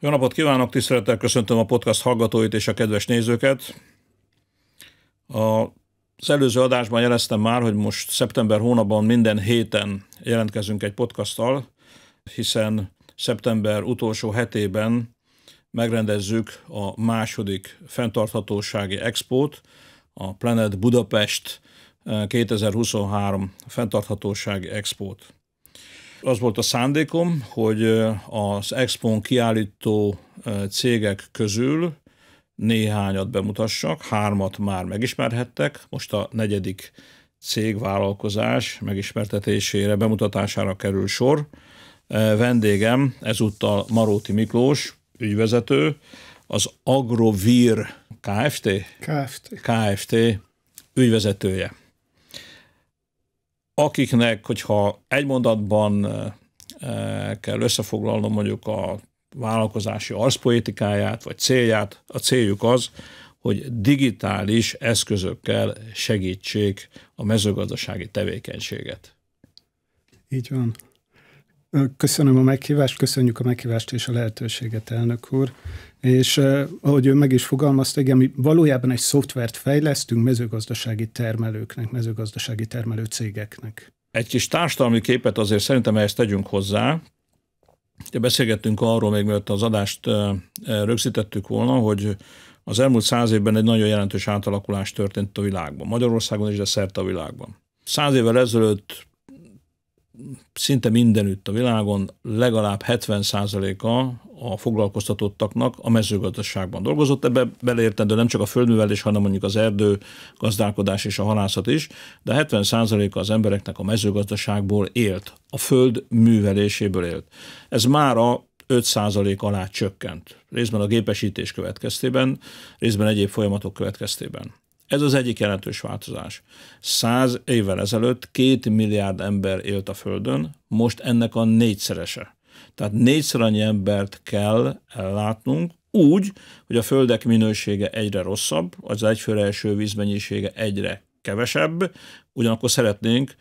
Jó napot kívánok, tisztelettel köszöntöm a podcast hallgatóit és a kedves nézőket. A az előző adásban jeleztem már, hogy most szeptember hónapban minden héten jelentkezünk egy podcasttal, hiszen szeptember utolsó hetében megrendezzük a második fenntarthatósági expót, a Planet Budapest 2023 eh, fenntarthatósági expót. Az volt a szándékom, hogy az Expon kiállító cégek közül néhányat bemutassak, hármat már megismerhettek, most a negyedik cégvállalkozás megismertetésére, bemutatására kerül sor. Vendégem ezúttal Maróti Miklós, ügyvezető, az Agrovir Kft. Kft. Kft. ügyvezetője akiknek, hogyha egy mondatban eh, eh, kell összefoglalnom mondjuk a vállalkozási arszpoétikáját, vagy célját, a céljuk az, hogy digitális eszközökkel segítsék a mezőgazdasági tevékenységet. Így van. Köszönöm a meghívást, köszönjük a meghívást és a lehetőséget, elnök úr. És ahogy ő meg is fogalmazta, igen, mi valójában egy szoftvert fejlesztünk mezőgazdasági termelőknek, mezőgazdasági termelő cégeknek. Egy kis társadalmi képet azért szerintem ezt tegyünk hozzá. Beszélgettünk arról még, mielőtt az adást rögzítettük volna, hogy az elmúlt száz évben egy nagyon jelentős átalakulás történt a világban. Magyarországon is, de szerte a világban. Száz évvel ezelőtt szinte mindenütt a világon legalább 70%-a a foglalkoztatottaknak a mezőgazdaságban dolgozott. Ebbe beleértendő nem csak a földművelés, hanem mondjuk az erdő, gazdálkodás és a halászat is, de 70%-a az embereknek a mezőgazdaságból élt, a föld műveléséből élt. Ez már a 5% alá csökkent, részben a gépesítés következtében, részben egyéb folyamatok következtében. Ez az egyik jelentős változás. Száz évvel ezelőtt két milliárd ember élt a Földön, most ennek a négyszerese. Tehát négyszer annyi embert kell ellátnunk, úgy, hogy a földek minősége egyre rosszabb, az egyfőre első vízmennyisége egyre kevesebb, ugyanakkor szeretnénk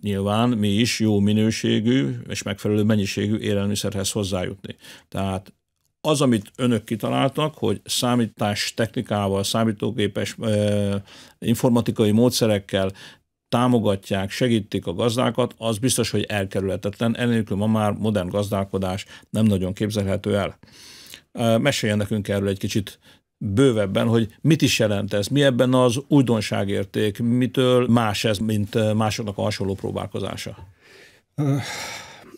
nyilván mi is jó minőségű és megfelelő mennyiségű élelmiszerhez hozzájutni. Tehát az, amit önök kitaláltak, hogy számítás technikával, számítógépes informatikai módszerekkel támogatják, segítik a gazdákat, az biztos, hogy elkerülhetetlen. Enélkül ma már modern gazdálkodás nem nagyon képzelhető el. Meséljen nekünk erről egy kicsit bővebben, hogy mit is jelent ez, mi ebben az újdonságérték, mitől más ez, mint másoknak a hasonló próbálkozása?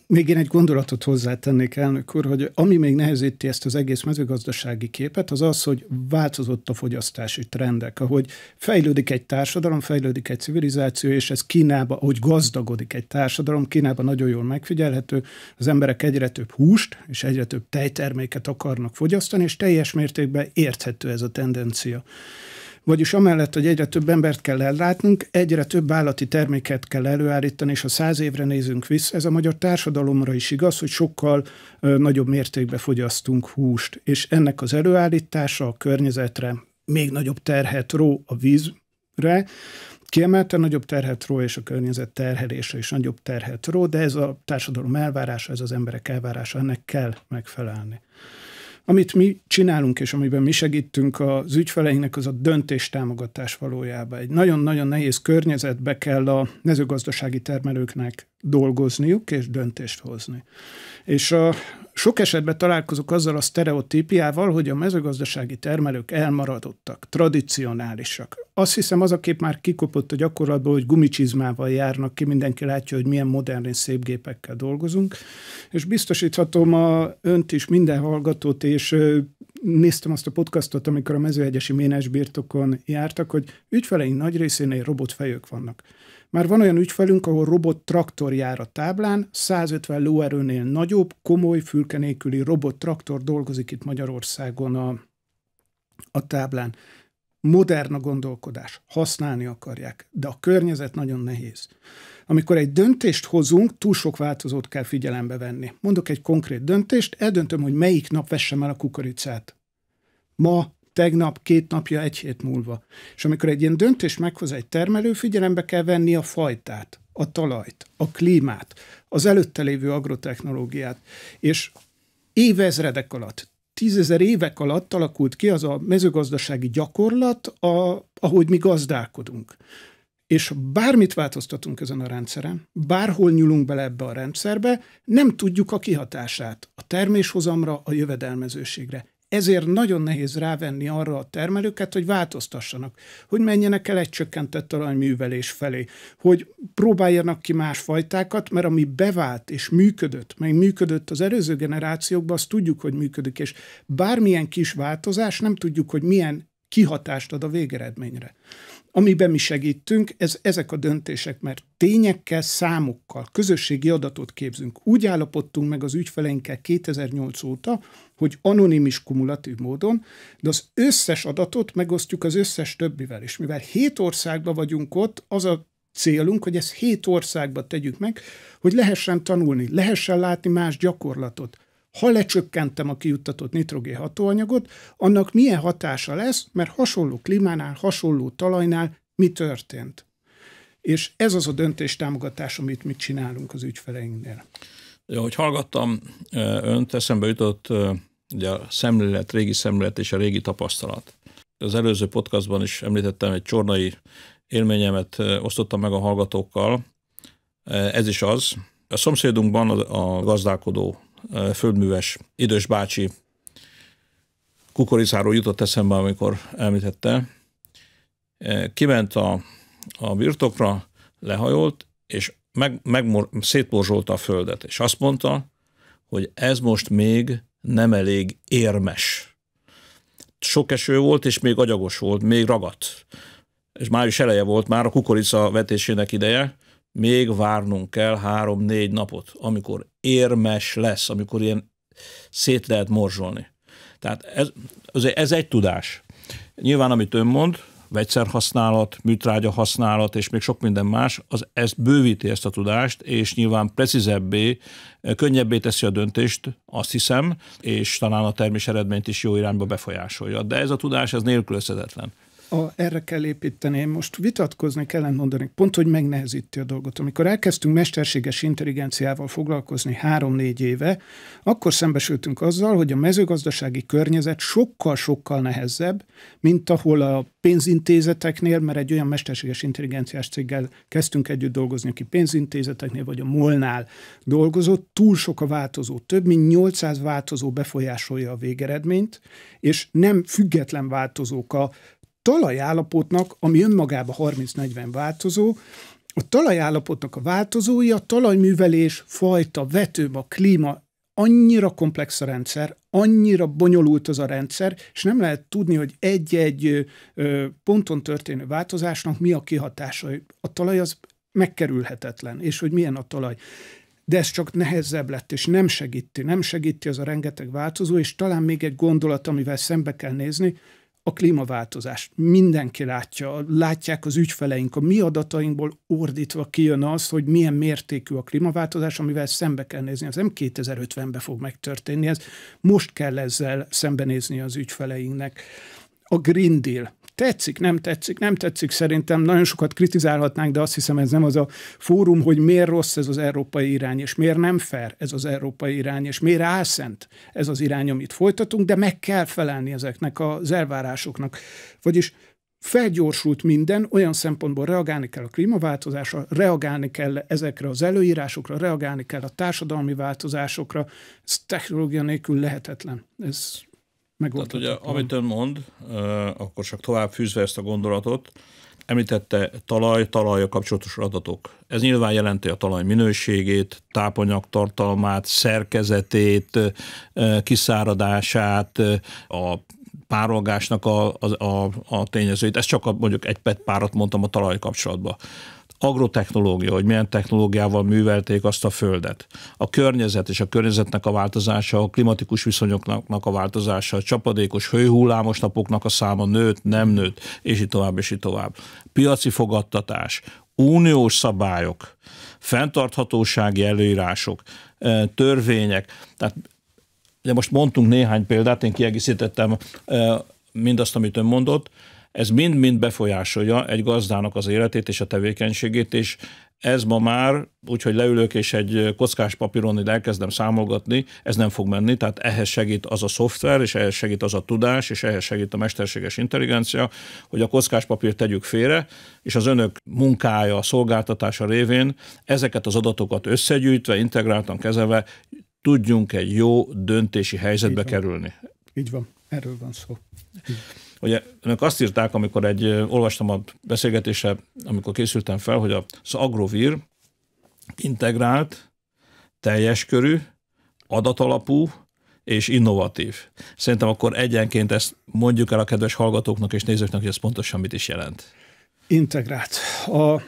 Még én egy gondolatot hozzátennék, elnök úr, hogy ami még nehezíti ezt az egész mezőgazdasági képet, az az, hogy változott a fogyasztási trendek, ahogy fejlődik egy társadalom, fejlődik egy civilizáció, és ez Kínába, ahogy gazdagodik egy társadalom, kínába nagyon jól megfigyelhető, az emberek egyre több húst és egyre több tejterméket akarnak fogyasztani, és teljes mértékben érthető ez a tendencia. Vagyis amellett, hogy egyre több embert kell ellátnunk, egyre több állati terméket kell előállítani, és ha száz évre nézünk vissza, ez a magyar társadalomra is igaz, hogy sokkal ö, nagyobb mértékben fogyasztunk húst, és ennek az előállítása a környezetre még nagyobb terhet ró a vízre, kiemelte nagyobb terhet ró, és a környezet terhelése is nagyobb terhet ró, de ez a társadalom elvárása, ez az emberek elvárása, ennek kell megfelelni. Amit mi csinálunk, és amiben mi segítünk az ügyfeleinknek, az a döntéstámogatás valójában. Egy nagyon-nagyon nehéz környezetbe kell a mezőgazdasági termelőknek dolgozniuk és döntést hozni. És a, sok esetben találkozok azzal a sztereotípiával, hogy a mezőgazdasági termelők elmaradottak, tradicionálisak. Azt hiszem, az a kép már kikopott a gyakorlatból, hogy gumicsizmával járnak ki, mindenki látja, hogy milyen modern és szép gépekkel dolgozunk. És biztosíthatom a önt is, minden hallgatót, és néztem azt a podcastot, amikor a mezőhegyesi ménesbirtokon jártak, hogy ügyfeleink nagy részénél robotfejők vannak. Már van olyan ügyfelünk, ahol robot traktor jár a táblán, 150 lóerőnél nagyobb, komoly, fülke nélküli robot traktor dolgozik itt Magyarországon a, a táblán. Modern a gondolkodás, használni akarják, de a környezet nagyon nehéz. Amikor egy döntést hozunk, túl sok változót kell figyelembe venni. Mondok egy konkrét döntést, eldöntöm, hogy melyik nap vessem el a kukoricát. Ma tegnap, két napja, egy hét múlva. És amikor egy ilyen döntés meghoz egy termelő, figyelembe kell venni a fajtát, a talajt, a klímát, az előtte lévő agrotechnológiát. És évezredek alatt, tízezer évek alatt alakult ki az a mezőgazdasági gyakorlat, a, ahogy mi gazdálkodunk. És bármit változtatunk ezen a rendszeren, bárhol nyúlunk bele ebbe a rendszerbe, nem tudjuk a kihatását a terméshozamra, a jövedelmezőségre. Ezért nagyon nehéz rávenni arra a termelőket, hogy változtassanak, hogy menjenek el egy csökkentett aranyművelés felé, hogy próbáljanak ki más fajtákat, mert ami bevált és működött, meg működött az előző generációkban, azt tudjuk, hogy működik, és bármilyen kis változás nem tudjuk, hogy milyen kihatást ad a végeredményre. Amiben mi segítünk, ez ezek a döntések, mert tényekkel, számokkal, közösségi adatot képzünk. Úgy állapodtunk meg az ügyfeleinkkel 2008 óta, hogy anonim is kumulatív módon, de az összes adatot megosztjuk az összes többivel. És mivel hét országban vagyunk ott, az a célunk, hogy ezt hét országba tegyük meg, hogy lehessen tanulni, lehessen látni más gyakorlatot ha lecsökkentem a kijuttatott nitrogén hatóanyagot, annak milyen hatása lesz, mert hasonló klímánál, hasonló talajnál mi történt. És ez az a döntés támogatás, amit mi csinálunk az ügyfeleinknél. Ja, hogy hallgattam önt, eszembe jutott ugye a szemlélet, régi szemlélet és a régi tapasztalat. Az előző podcastban is említettem, egy csornai élményemet osztottam meg a hallgatókkal. Ez is az. A szomszédunkban a gazdálkodó földműves idős bácsi kukoricáról jutott eszembe, amikor említette. Kiment a, a birtokra, lehajolt, és meg, meg, szétborzsolta a földet, és azt mondta, hogy ez most még nem elég érmes. Sok eső volt, és még agyagos volt, még ragadt. És május eleje volt már a kukorica vetésének ideje, még várnunk kell három-négy napot, amikor érmes lesz, amikor ilyen szét lehet morzsolni. Tehát ez, ez egy tudás. Nyilván, amit ön mond, vegyszerhasználat, műtrágya használat és még sok minden más, az ezt bővíti ezt a tudást, és nyilván precízebbé, könnyebbé teszi a döntést, azt hiszem, és talán a termés eredményt is jó irányba befolyásolja. De ez a tudás, ez nélkülözhetetlen a, erre kell építeni. Én most vitatkozni kell mondani, pont, hogy megnehezíti a dolgot. Amikor elkezdtünk mesterséges intelligenciával foglalkozni három-négy éve, akkor szembesültünk azzal, hogy a mezőgazdasági környezet sokkal-sokkal nehezebb, mint ahol a pénzintézeteknél, mert egy olyan mesterséges intelligenciás céggel kezdtünk együtt dolgozni, aki pénzintézeteknél vagy a molnál dolgozott, túl sok a változó, több mint 800 változó befolyásolja a végeredményt, és nem független változók a talajállapotnak, ami önmagában 30-40 változó, a talajállapotnak a változói, a talajművelés, fajta, vetőba, klíma, annyira komplex a rendszer, annyira bonyolult az a rendszer, és nem lehet tudni, hogy egy-egy ponton történő változásnak mi a kihatása. A talaj az megkerülhetetlen, és hogy milyen a talaj. De ez csak nehezebb lett, és nem segíti, nem segíti az a rengeteg változó, és talán még egy gondolat, amivel szembe kell nézni, a klímaváltozást. Mindenki látja, látják az ügyfeleink, a mi adatainkból ordítva kijön az, hogy milyen mértékű a klímaváltozás, amivel szembe kell nézni. Ez nem 2050-ben fog megtörténni, ez most kell ezzel szembenézni az ügyfeleinknek. A Green Deal, Tetszik, nem tetszik, nem tetszik szerintem, nagyon sokat kritizálhatnánk, de azt hiszem ez nem az a fórum, hogy miért rossz ez az európai irány, és miért nem fair ez az európai irány, és miért álszent ez az irány, amit folytatunk, de meg kell felelni ezeknek az elvárásoknak. Vagyis felgyorsult minden, olyan szempontból reagálni kell a klímaváltozásra, reagálni kell ezekre az előírásokra, reagálni kell a társadalmi változásokra, ez technológia nélkül lehetetlen. Ez megoldhatatlan. Tehát ugye, amit ön mond, akkor csak tovább fűzve ezt a gondolatot, Említette talaj, a kapcsolatos adatok. Ez nyilván jelenti a talaj minőségét, tápanyagtartalmát, szerkezetét, kiszáradását, a párolgásnak a, a, a, a tényezőit. Ez csak a, mondjuk egy PET párat mondtam a talaj kapcsolatban agrotechnológia, hogy milyen technológiával művelték azt a földet. A környezet és a környezetnek a változása, a klimatikus viszonyoknak a változása, a csapadékos hőhullámos napoknak a száma nőtt, nem nőtt, és így tovább, és így tovább. Piaci fogadtatás, uniós szabályok, fenntarthatósági előírások, e, törvények, tehát de most mondtunk néhány példát, én kiegészítettem e, mindazt, amit ön mondott, ez mind-mind befolyásolja egy gazdának az életét és a tevékenységét, és ez ma már, úgyhogy leülök és egy kockás papíron ide elkezdem számolgatni, ez nem fog menni, tehát ehhez segít az a szoftver, és ehhez segít az a tudás, és ehhez segít a mesterséges intelligencia, hogy a kockás papírt tegyük félre, és az önök munkája, szolgáltatása révén ezeket az adatokat összegyűjtve, integráltan kezelve tudjunk egy jó döntési helyzetbe Így kerülni. Így van, erről van szó. Így. Ugye önök azt írták, amikor egy, olvastam a beszélgetése, amikor készültem fel, hogy az Agrovir integrált, teljes körű, adatalapú és innovatív. Szerintem akkor egyenként ezt mondjuk el a kedves hallgatóknak és nézőknek, hogy ez pontosan mit is jelent. Integrált. A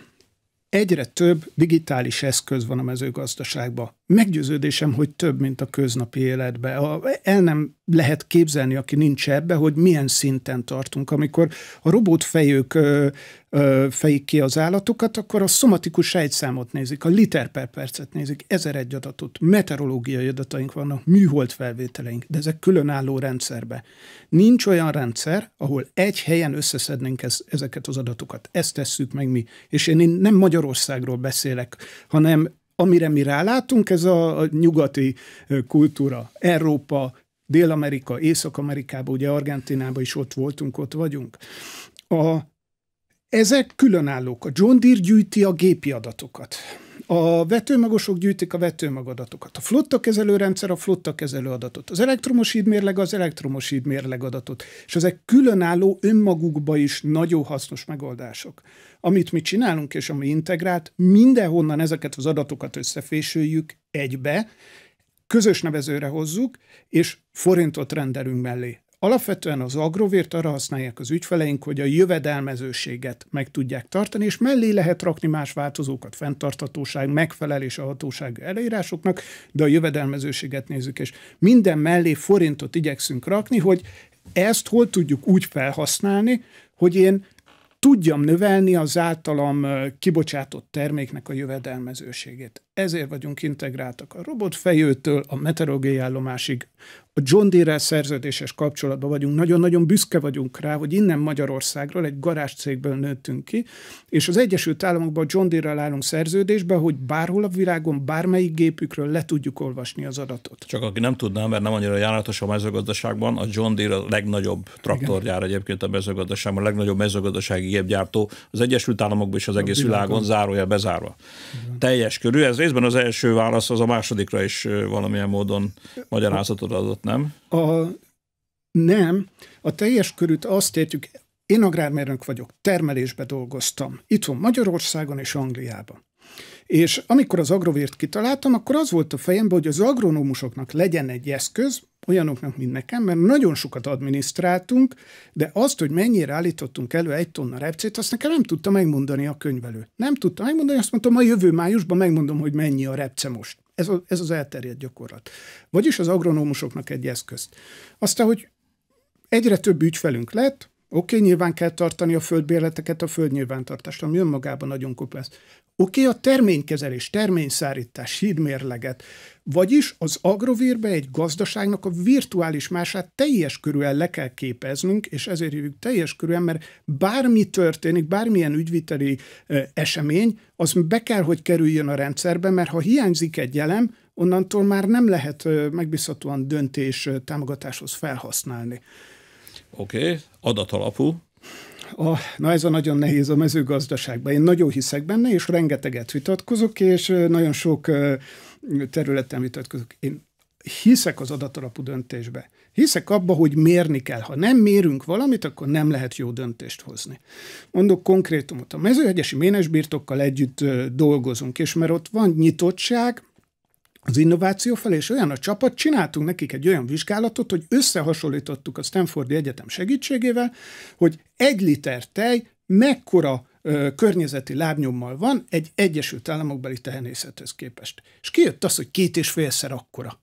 egyre több digitális eszköz van a mezőgazdaságban meggyőződésem, hogy több, mint a köznapi életbe. A, el nem lehet képzelni, aki nincs ebbe, hogy milyen szinten tartunk. Amikor a robotfejők ö, ö, fejik ki az állatokat, akkor a szomatikus sejtszámot nézik, a liter per percet nézik, ezer egy adatot, meteorológiai adataink vannak, műhold felvételeink, de ezek különálló rendszerbe. Nincs olyan rendszer, ahol egy helyen összeszednénk ez, ezeket az adatokat. Ezt tesszük meg mi. És én, én nem Magyarországról beszélek, hanem amire mi rálátunk, ez a, a nyugati kultúra. Európa, Dél-Amerika, észak amerikában ugye Argentinában is ott voltunk, ott vagyunk. A, ezek különállók. A John Deere gyűjti a gépi adatokat. A vetőmagosok gyűjtik a vetőmagadatokat. A flotta kezelőrendszer a flotta kezelő adatot. Az elektromos hídmérleg az elektromos hídmérleg adatot. És ezek különálló önmagukba is nagyon hasznos megoldások. Amit mi csinálunk, és ami integrált, mindenhonnan ezeket az adatokat összefésüljük egybe, közös nevezőre hozzuk, és forintot rendelünk mellé. Alapvetően az agrovért arra használják az ügyfeleink, hogy a jövedelmezőséget meg tudják tartani, és mellé lehet rakni más változókat, fenntartatóság, megfelelés a hatóság elírásoknak, de a jövedelmezőséget nézzük, és minden mellé forintot igyekszünk rakni, hogy ezt hol tudjuk úgy felhasználni, hogy én tudjam növelni az általam kibocsátott terméknek a jövedelmezőségét ezért vagyunk integráltak a robotfejőtől a meteorológiai állomásig. A John deere szerződéses kapcsolatban vagyunk, nagyon-nagyon büszke vagyunk rá, hogy innen Magyarországról egy garázscégből nőttünk ki, és az Egyesült Államokban a John Deere-rel állunk szerződésbe, hogy bárhol a világon, bármelyik gépükről le tudjuk olvasni az adatot. Csak aki nem tudná, mert nem annyira járatos a mezőgazdaságban, a John Deere a legnagyobb traktorgyár Igen. egyébként a mezőgazdaságban, a legnagyobb mezőgazdasági gépgyártó az Egyesült Államokban és az a egész világon, világon zárója bezárva. Igen. Teljes körű, ez részben az első válasz, az a másodikra is valamilyen módon magyarázatot adott, nem? A, nem. A teljes körűt azt értjük, én agrármérnök vagyok, termelésbe dolgoztam. Itthon Magyarországon és Angliában. És amikor az agrovért kitaláltam, akkor az volt a fejemben, hogy az agronómusoknak legyen egy eszköz, olyanoknak, mint nekem, mert nagyon sokat adminisztráltunk, de azt, hogy mennyire állítottunk elő egy tonna repcét, azt nekem nem tudta megmondani a könyvelő. Nem tudta megmondani, azt mondtam, a jövő májusban megmondom, hogy mennyi a repce most. Ez, a, ez az elterjedt gyakorlat. Vagyis az agronómusoknak egy eszközt. Aztán, hogy egyre több ügyfelünk lett, Oké, okay, nyilván kell tartani a földbérleteket a földnyilvántartást, ami önmagában nagyon komplex. Oké, okay, a terménykezelés, terményszárítás, hídmérleget, vagyis az agrovírbe egy gazdaságnak a virtuális mását teljes körűen le kell képeznünk, és ezért hívjuk teljes körűen, mert bármi történik, bármilyen ügyviteli esemény, az be kell, hogy kerüljön a rendszerbe, mert ha hiányzik egy elem, onnantól már nem lehet megbízhatóan döntés támogatáshoz felhasználni. Oké, okay. adatalapú. A, na ez a nagyon nehéz a mezőgazdaságban. Én nagyon hiszek benne, és rengeteget vitatkozok, és nagyon sok területen vitatkozok. Én hiszek az adatalapú döntésbe. Hiszek abba, hogy mérni kell. Ha nem mérünk valamit, akkor nem lehet jó döntést hozni. Mondok konkrétumot. A mezőhegyesi ménesbirtokkal együtt dolgozunk, és mert ott van nyitottság, az innováció felé, és olyan a csapat, csináltunk nekik egy olyan vizsgálatot, hogy összehasonlítottuk a Stanfordi Egyetem segítségével, hogy egy liter tej mekkora ö, környezeti lábnyommal van egy Egyesült Államokbeli tehenészethez képest. És kijött az, hogy két és félszer akkora.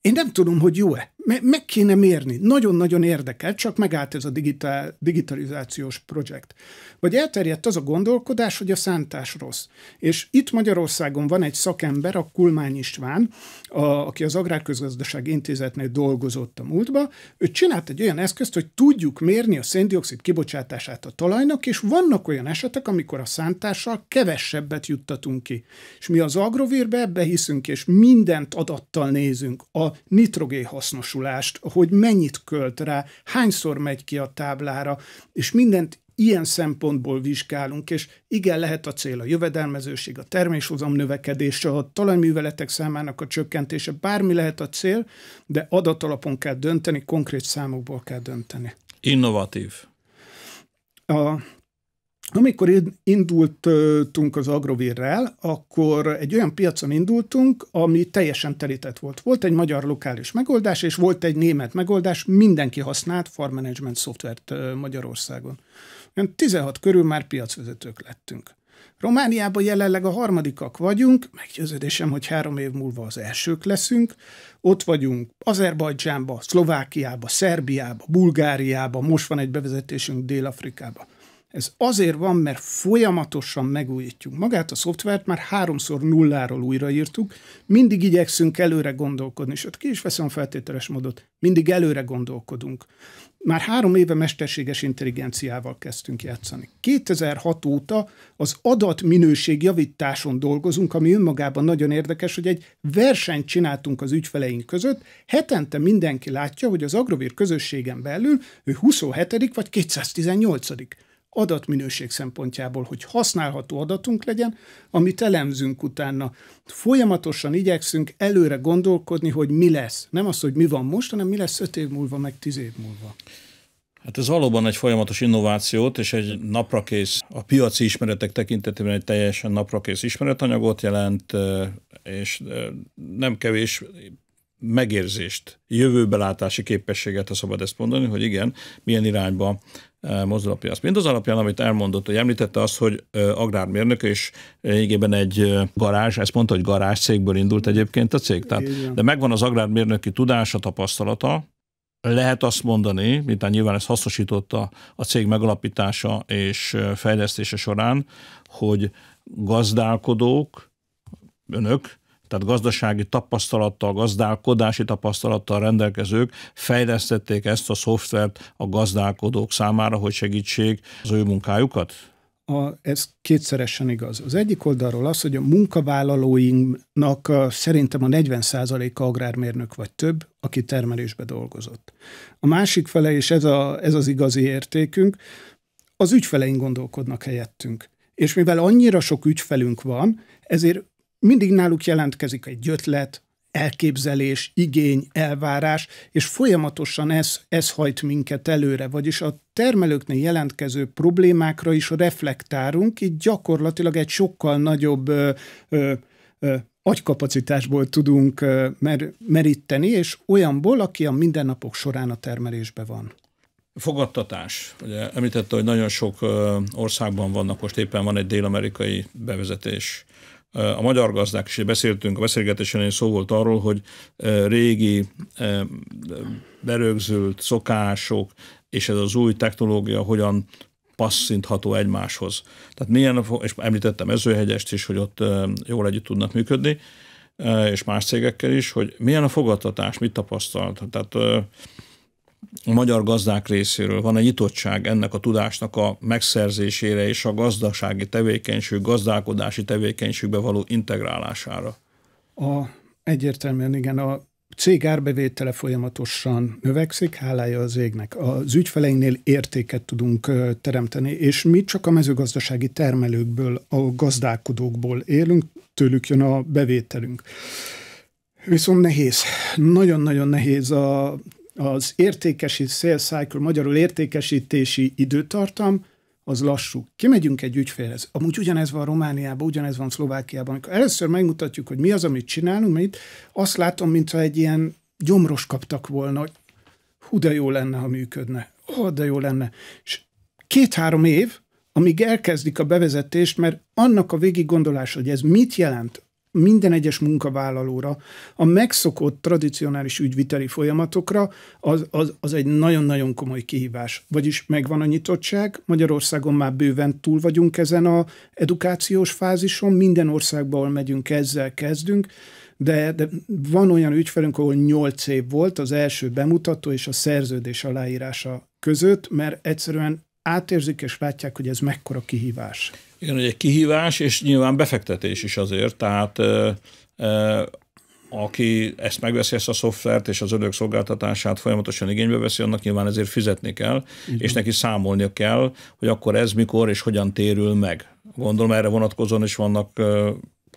Én nem tudom, hogy jó-e meg kéne mérni. Nagyon-nagyon érdekel, csak megállt ez a digitál, digitalizációs projekt. Vagy elterjedt az a gondolkodás, hogy a szántás rossz. És itt Magyarországon van egy szakember, a Kulmány István, a, aki az Agrárközgazdaság Intézetnél dolgozott a múltba. Ő csinált egy olyan eszközt, hogy tudjuk mérni a széndiokszid kibocsátását a talajnak, és vannak olyan esetek, amikor a szántással kevesebbet juttatunk ki. És mi az agrovírbe ebbe hiszünk, és mindent adattal nézünk. A nitrogén hasznos megvalósulást, hogy mennyit költ rá, hányszor megy ki a táblára, és mindent ilyen szempontból vizsgálunk, és igen, lehet a cél a jövedelmezőség, a terméshozam növekedése, a talajműveletek számának a csökkentése, bármi lehet a cél, de adatalapon kell dönteni, konkrét számokból kell dönteni. Innovatív. A amikor indultunk az agrovírrel, akkor egy olyan piacon indultunk, ami teljesen telített volt. Volt egy magyar lokális megoldás, és volt egy német megoldás, mindenki használt farm management szoftvert Magyarországon. Olyan 16 körül már piacvezetők lettünk. Romániában jelenleg a harmadikak vagyunk, meggyőződésem, hogy három év múlva az elsők leszünk. Ott vagyunk Azerbajdzsánba, Szlovákiába, Szerbiába, Bulgáriába, most van egy bevezetésünk Dél-Afrikába. Ez azért van, mert folyamatosan megújítjuk magát, a szoftvert már háromszor nulláról újraírtuk, mindig igyekszünk előre gondolkodni, ott ki is veszem a feltételes módot, mindig előre gondolkodunk. Már három éve mesterséges intelligenciával kezdtünk játszani. 2006 óta az adatminőség javításon dolgozunk, ami önmagában nagyon érdekes, hogy egy versenyt csináltunk az ügyfeleink között. Hetente mindenki látja, hogy az Agrovír közösségen belül ő 27. vagy 218 adatminőség szempontjából, hogy használható adatunk legyen, amit elemzünk utána. Folyamatosan igyekszünk előre gondolkodni, hogy mi lesz. Nem az, hogy mi van most, hanem mi lesz öt év múlva, meg tíz év múlva. Hát ez valóban egy folyamatos innovációt, és egy naprakész, a piaci ismeretek tekintetében egy teljesen naprakész ismeretanyagot jelent, eh, és eh, nem kevés megérzést, jövőbelátási képességet, ha szabad ezt mondani, hogy igen, milyen irányba Eh, mozdulapiac. az alapján, amit elmondott, hogy említette az, hogy eh, agrármérnök, és lényegében eh, egy garázs, Ez mondta, hogy garázs cégből indult egyébként a cég. Tehát, de megvan az agrármérnöki tudása, tapasztalata, lehet azt mondani, mintha nyilván ezt hasznosította a cég megalapítása és fejlesztése során, hogy gazdálkodók, önök tehát gazdasági tapasztalattal, gazdálkodási tapasztalattal rendelkezők fejlesztették ezt a szoftvert a gazdálkodók számára, hogy segítsék az ő munkájukat? a, ez kétszeresen igaz. Az egyik oldalról az, hogy a munkavállalóinknak a, szerintem a 40%-a agrármérnök vagy több, aki termelésbe dolgozott. A másik fele, és ez, a, ez az igazi értékünk, az ügyfeleink gondolkodnak helyettünk. És mivel annyira sok ügyfelünk van, ezért mindig náluk jelentkezik egy ötlet, elképzelés, igény, elvárás, és folyamatosan ez, ez hajt minket előre, vagyis a termelőknél jelentkező problémákra is reflektárunk, így gyakorlatilag egy sokkal nagyobb ö, ö, ö, agykapacitásból tudunk ö, mer, meríteni, és olyanból, aki a mindennapok során a termelésbe van. Fogadtatás. Ugye említette, hogy nagyon sok országban vannak, most éppen van egy dél-amerikai bevezetés a magyar gazdák, és beszéltünk, a beszélgetésen szó volt arról, hogy régi berögzült szokások, és ez az új technológia hogyan passzintható egymáshoz. Tehát milyen, és említettem Ezőhegyest is, hogy ott jól együtt tudnak működni, és más cégekkel is, hogy milyen a fogadtatás, mit tapasztalt. Tehát magyar gazdák részéről van egy nyitottság ennek a tudásnak a megszerzésére és a gazdasági tevékenység, gazdálkodási tevékenységbe való integrálására? A, egyértelműen igen, a cég árbevétele folyamatosan növekszik, hálája az égnek. Az ügyfeleinknél értéket tudunk teremteni, és mi csak a mezőgazdasági termelőkből, a gazdálkodókból élünk, tőlük jön a bevételünk. Viszont nehéz, nagyon-nagyon nehéz a az értékesi sales cycle, magyarul értékesítési időtartam, az lassú. Kimegyünk egy ügyfélhez. Amúgy ugyanez van Romániában, ugyanez van Szlovákiában. Amikor először megmutatjuk, hogy mi az, amit csinálunk, mert itt azt látom, mintha egy ilyen gyomros kaptak volna, hogy hú, de jó lenne, ha működne. oh, de jó lenne. És két-három év, amíg elkezdik a bevezetést, mert annak a végig gondolás, hogy ez mit jelent, minden egyes munkavállalóra, a megszokott tradicionális ügyviteli folyamatokra, az, az, az egy nagyon-nagyon komoly kihívás. Vagyis megvan a nyitottság, Magyarországon már bőven túl vagyunk ezen a edukációs fázison, minden országban, ahol megyünk, ezzel kezdünk, de, de van olyan ügyfelünk, ahol 8 év volt az első bemutató és a szerződés aláírása között, mert egyszerűen átérzik és látják, hogy ez mekkora kihívás. Igen, hogy egy kihívás, és nyilván befektetés is azért, tehát e, e, aki ezt megveszi, ezt a szoftvert és az örök szolgáltatását folyamatosan igénybe veszi, annak nyilván ezért fizetni kell, Igen. és neki számolnia kell, hogy akkor ez mikor és hogyan térül meg. Gondolom erre vonatkozóan is vannak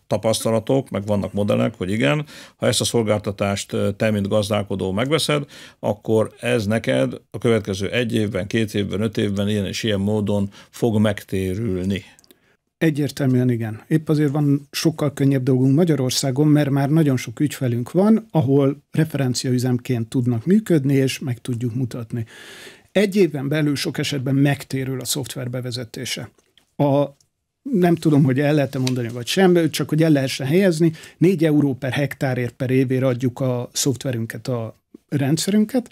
tapasztalatok, meg vannak modellek, hogy igen, ha ezt a szolgáltatást te, mint gazdálkodó megveszed, akkor ez neked a következő egy évben, két évben, öt évben ilyen és ilyen módon fog megtérülni. Egyértelműen igen. Épp azért van sokkal könnyebb dolgunk Magyarországon, mert már nagyon sok ügyfelünk van, ahol referenciaüzemként tudnak működni, és meg tudjuk mutatni. Egy éven belül sok esetben megtérül a szoftver bevezetése. A nem tudom, hogy el lehet-e mondani, vagy sem, csak hogy el lehessen helyezni, 4 euró per hektárért per évért adjuk a szoftverünket, a rendszerünket,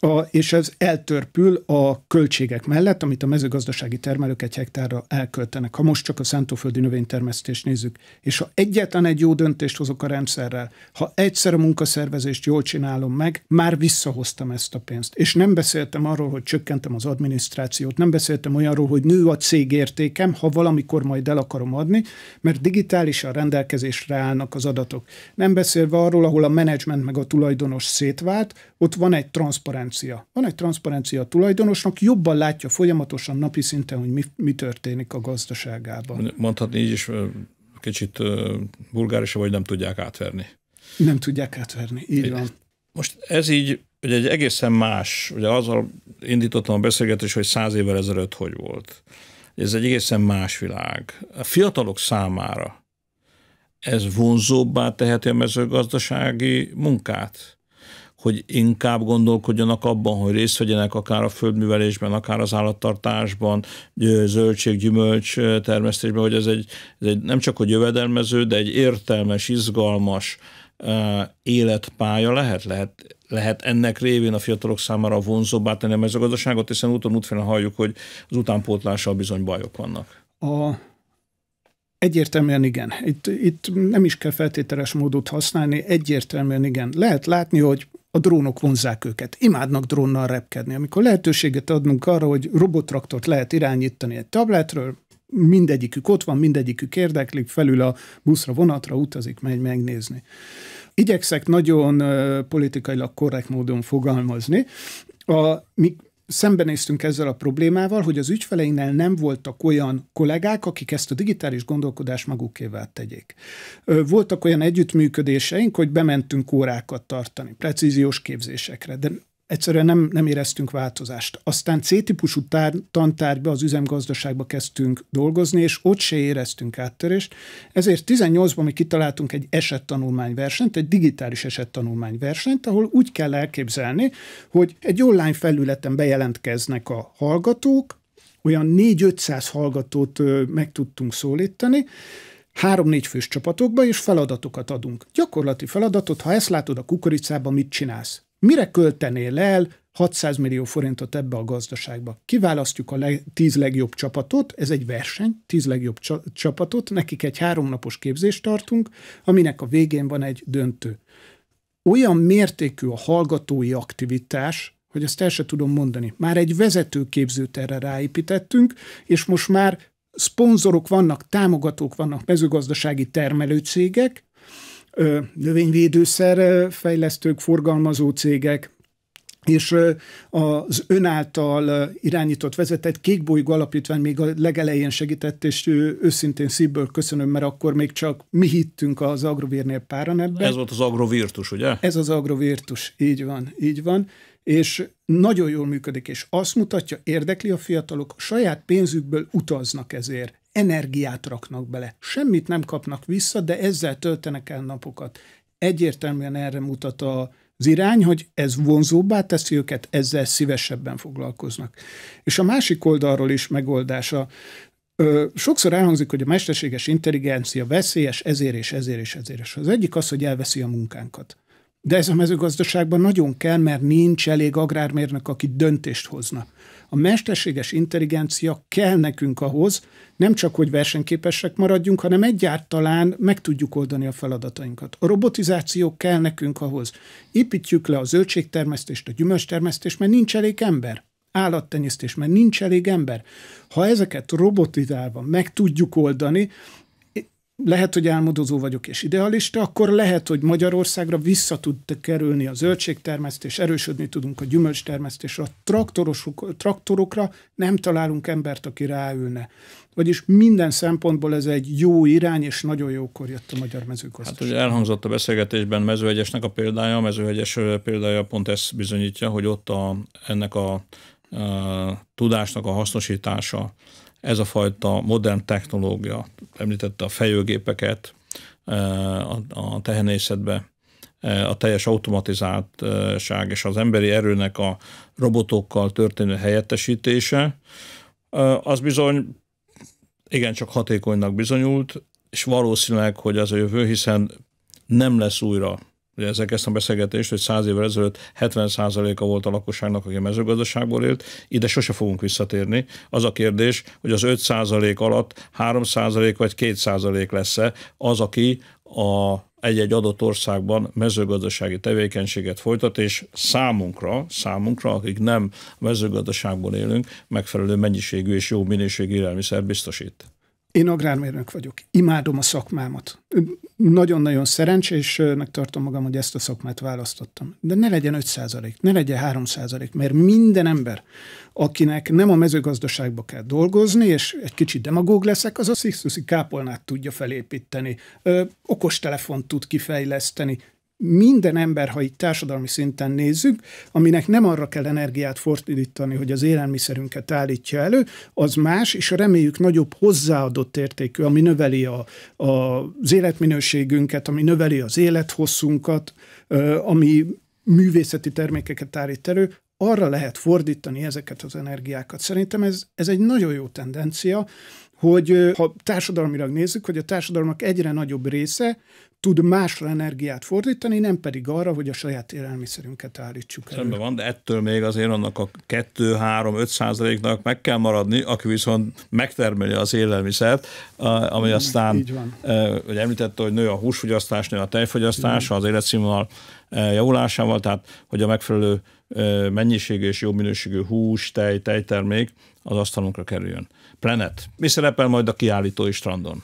a, és ez eltörpül a költségek mellett, amit a mezőgazdasági termelők egy hektárra elköltenek. Ha most csak a szántóföldi növénytermesztést nézzük, és ha egyetlen egy jó döntést hozok a rendszerrel, ha egyszer a munkaszervezést jól csinálom meg, már visszahoztam ezt a pénzt. És nem beszéltem arról, hogy csökkentem az adminisztrációt, nem beszéltem olyanról, hogy nő a értékem, ha valamikor majd el akarom adni, mert digitálisan rendelkezésre állnak az adatok. Nem beszélve arról, ahol a menedzsment meg a tulajdonos szétvált, ott van egy transzparens transzparencia. Van egy transzparencia a tulajdonosnak, jobban látja folyamatosan napi szinten, hogy mi, mi történik a gazdaságában. Mondhatni így is kicsit vulgárisabb, vagy nem tudják átverni. Nem tudják átverni, így van. Most ez így ugye egy egészen más, ugye azzal indítottam a beszélgetést, hogy száz évvel ezelőtt hogy volt. Ez egy egészen más világ. A fiatalok számára ez vonzóbbá teheti a mezőgazdasági munkát? hogy inkább gondolkodjanak abban, hogy részt vegyenek akár a földművelésben, akár az állattartásban, zöldség, gyümölcs termesztésben, hogy ez egy, ez egy nem csak hogy jövedelmező, de egy értelmes, izgalmas életpálya lehet, lehet, lehet ennek révén a fiatalok számára vonzóbbá tenni a mezőgazdaságot, hiszen úton útfélen halljuk, hogy az utánpótlással bizony bajok vannak. A Egyértelműen igen. Itt, itt nem is kell feltételes módot használni, egyértelműen igen. Lehet látni, hogy a drónok vonzák őket. Imádnak drónnal repkedni. Amikor lehetőséget adunk arra, hogy robotraktort lehet irányítani egy tabletről, mindegyikük ott van, mindegyikük érdeklik, felül a buszra, vonatra utazik, megy megnézni. Igyekszek nagyon politikailag korrekt módon fogalmazni. A, mi szembenéztünk ezzel a problémával, hogy az ügyfeleinknél nem voltak olyan kollégák, akik ezt a digitális gondolkodást magukévá tegyék. Voltak olyan együttműködéseink, hogy bementünk órákat tartani, precíziós képzésekre, de egyszerűen nem, nem éreztünk változást. Aztán C-típusú tár, tantárgyba, az üzemgazdaságba kezdtünk dolgozni, és ott se éreztünk áttörést. Ezért 18-ban mi kitaláltunk egy esettanulmányversenyt, egy digitális esettanulmányversenyt, ahol úgy kell elképzelni, hogy egy online felületen bejelentkeznek a hallgatók, olyan 4-500 hallgatót meg tudtunk szólítani, három-négy fős csapatokba, és feladatokat adunk. Gyakorlati feladatot, ha ezt látod a kukoricában, mit csinálsz? Mire költenél el 600 millió forintot ebbe a gazdaságba? Kiválasztjuk a le- legjobb csapatot, ez egy verseny, 10 legjobb csa- csapatot, nekik egy háromnapos képzést tartunk, aminek a végén van egy döntő. Olyan mértékű a hallgatói aktivitás, hogy ezt el se tudom mondani. Már egy vezetőképzőt erre ráépítettünk, és most már szponzorok vannak, támogatók vannak, mezőgazdasági termelőcégek, növényvédőszer fejlesztők, forgalmazó cégek, és az önáltal irányított, vezetett Kékbolygó Alapítvány még a legelején segített, és őszintén szívből köszönöm, mert akkor még csak mi hittünk az agrovírnél páran ebben. Ez volt az Agrovirtus, ugye? Ez az Agrovirtus, így van, így van és nagyon jól működik, és azt mutatja, érdekli a fiatalok, a saját pénzükből utaznak ezért, energiát raknak bele, semmit nem kapnak vissza, de ezzel töltenek el napokat. Egyértelműen erre mutat a az irány, hogy ez vonzóbbá teszi őket, ezzel szívesebben foglalkoznak. És a másik oldalról is megoldása. Ö, sokszor elhangzik, hogy a mesterséges intelligencia veszélyes ezért és ezért és ezért. az egyik az, hogy elveszi a munkánkat. De ez a mezőgazdaságban nagyon kell, mert nincs elég agrármérnök, aki döntést hozna. A mesterséges intelligencia kell nekünk ahhoz, nem csak, hogy versenyképesek maradjunk, hanem egyáltalán meg tudjuk oldani a feladatainkat. A robotizáció kell nekünk ahhoz. Építjük le a zöldségtermesztést, a gyümölcstermesztést, mert nincs elég ember állattenyésztés, mert nincs elég ember. Ha ezeket robotizálva meg tudjuk oldani, lehet, hogy álmodozó vagyok és idealista, akkor lehet, hogy Magyarországra vissza tud kerülni a zöldségtermesztés, erősödni tudunk a gyümölcstermesztésre, a traktorosok, traktorokra nem találunk embert, aki ráülne. Vagyis minden szempontból ez egy jó irány, és nagyon jókor jött a magyar mezőgazdaság. Hát hogy elhangzott a beszélgetésben mezőegyesnek a példája, a mezőegyes példája pont ezt bizonyítja, hogy ott a, ennek a, a tudásnak a hasznosítása ez a fajta modern technológia, említette a fejőgépeket eh, a tehenészetbe, eh, a teljes automatizáltság és az emberi erőnek a robotokkal történő helyettesítése, eh, az bizony igencsak hatékonynak bizonyult, és valószínűleg, hogy ez a jövő, hiszen nem lesz újra ugye ezzel kezdtem beszélgetést, hogy száz évvel ezelőtt 70%-a volt a lakosságnak, aki mezőgazdaságból élt, ide sose fogunk visszatérni. Az a kérdés, hogy az 5% alatt 3% vagy 2% lesz-e az, aki a egy-egy adott országban mezőgazdasági tevékenységet folytat, és számunkra, számunkra, akik nem mezőgazdaságban élünk, megfelelő mennyiségű és jó minőségű élelmiszer biztosít. Én agrármérnök vagyok, imádom a szakmámat. Nagyon-nagyon szerencsésnek tartom magam, hogy ezt a szakmát választottam. De ne legyen 5 ne legyen 3 mert minden ember, akinek nem a mezőgazdaságba kell dolgozni, és egy kicsit demagóg leszek, az a szixuszi kápolnát tudja felépíteni, okostelefont tud kifejleszteni, minden ember, ha itt társadalmi szinten nézzük, aminek nem arra kell energiát fordítani, hogy az élelmiszerünket állítja elő, az más, és reméljük nagyobb hozzáadott értékű, ami növeli a, a, az életminőségünket, ami növeli az élethosszunkat, ami művészeti termékeket állít elő, arra lehet fordítani ezeket az energiákat. Szerintem ez, ez egy nagyon jó tendencia, hogy ha társadalmilag nézzük, hogy a társadalmak egyre nagyobb része tud másra energiát fordítani, nem pedig arra, hogy a saját élelmiszerünket állítsuk elő. van, de ettől még azért annak a 2-3-5 százaléknak meg kell maradni, aki viszont megtermeli az élelmiszert, ami aztán, hogy említette, hogy nő a húsfogyasztás, nő a tejfogyasztás, az életszínvonal javulásával, tehát hogy a megfelelő mennyiségű és jó minőségű hús, tej, tejtermék az asztalunkra kerüljön. Planet. Mi szerepel majd a kiállítói strandon?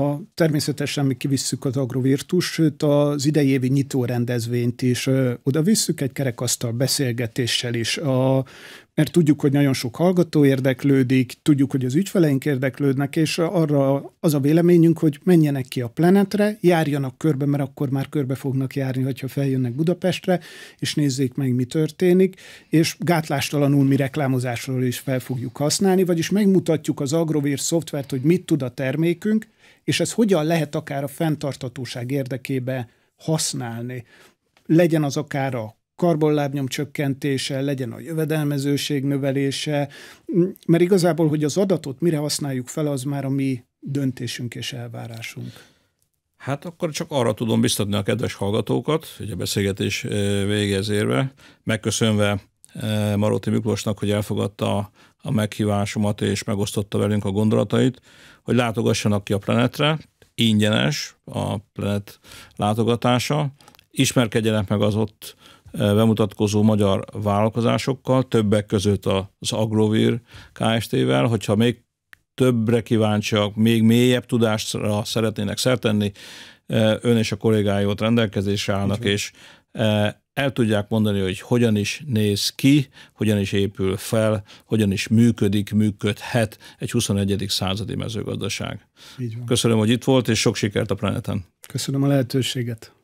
A, természetesen mi kivisszük az agrovirtus, sőt az idejévi nyitó rendezvényt is ö, oda visszük egy kerekasztal beszélgetéssel is, a, mert tudjuk, hogy nagyon sok hallgató érdeklődik, tudjuk, hogy az ügyfeleink érdeklődnek, és arra az a véleményünk, hogy menjenek ki a planetre, járjanak körbe, mert akkor már körbe fognak járni, hogyha feljönnek Budapestre, és nézzék meg, mi történik, és gátlástalanul mi reklámozásról is fel fogjuk használni, vagyis megmutatjuk az Agrovir szoftvert, hogy mit tud a termékünk, és ez hogyan lehet akár a fenntartatóság érdekébe használni. Legyen az akár a karbonlábnyom csökkentése, legyen a jövedelmezőség növelése, mert igazából, hogy az adatot mire használjuk fel, az már a mi döntésünk és elvárásunk. Hát akkor csak arra tudom biztatni a kedves hallgatókat, hogy a beszélgetés végezérve, megköszönve Eh, Maróti Miklósnak, hogy elfogadta a meghívásomat és megosztotta velünk a gondolatait, hogy látogassanak ki a Planetre, ingyenes a Planet látogatása, ismerkedjenek meg az ott eh, bemutatkozó magyar vállalkozásokkal, többek között az Agrovir kst vel hogyha még többre kíváncsiak, még mélyebb tudásra szeretnének szertenni, eh, ön és a kollégái ott rendelkezésre állnak, és el tudják mondani, hogy hogyan is néz ki, hogyan is épül fel, hogyan is működik, működhet egy 21. századi mezőgazdaság. Köszönöm, hogy itt volt, és sok sikert a planeten. Köszönöm a lehetőséget.